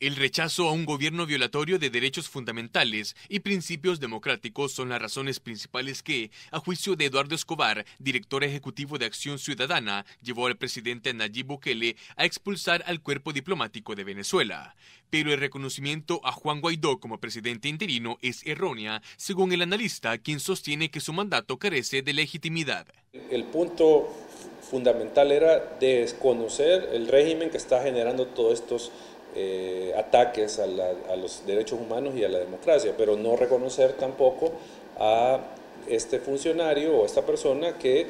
El rechazo a un gobierno violatorio de derechos fundamentales y principios democráticos son las razones principales que, a juicio de Eduardo Escobar, director ejecutivo de Acción Ciudadana, llevó al presidente Nayib Bukele a expulsar al cuerpo diplomático de Venezuela. Pero el reconocimiento a Juan Guaidó como presidente interino es errónea, según el analista, quien sostiene que su mandato carece de legitimidad. El punto fundamental era desconocer el régimen que está generando todos estos eh, ataques a, a, los derechos humanos y a la democracia, pero no reconocer tampoco a este funcionario o esta persona que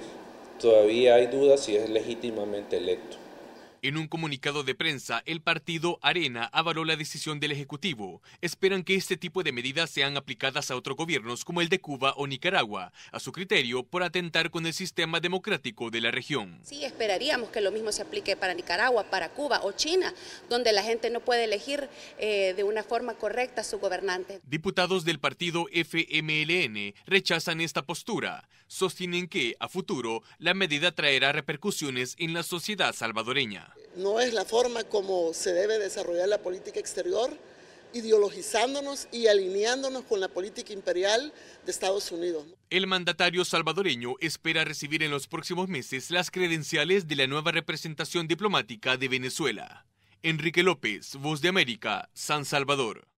todavía hay dudas si es legítimamente electo. En un comunicado de prensa, el partido Arena avaló la decisión del Ejecutivo. Esperan que este tipo de medidas sean aplicadas a otros gobiernos como el de Cuba o Nicaragua, a su criterio por atentar con el sistema democrático de la región. Sí, esperaríamos que lo mismo se aplique para Nicaragua, para Cuba o China, donde la gente no puede elegir eh, de una forma correcta a su gobernante. Diputados del partido FMLN rechazan esta postura. Sostienen que, a futuro, la medida traerá repercusiones en la sociedad salvadoreña. No es la forma como se debe desarrollar la política exterior, ideologizándonos y alineándonos con la política imperial de Estados Unidos. El mandatario salvadoreño espera recibir en los próximos meses las credenciales de la nueva representación diplomática de Venezuela. Enrique López, Voz de América, San Salvador.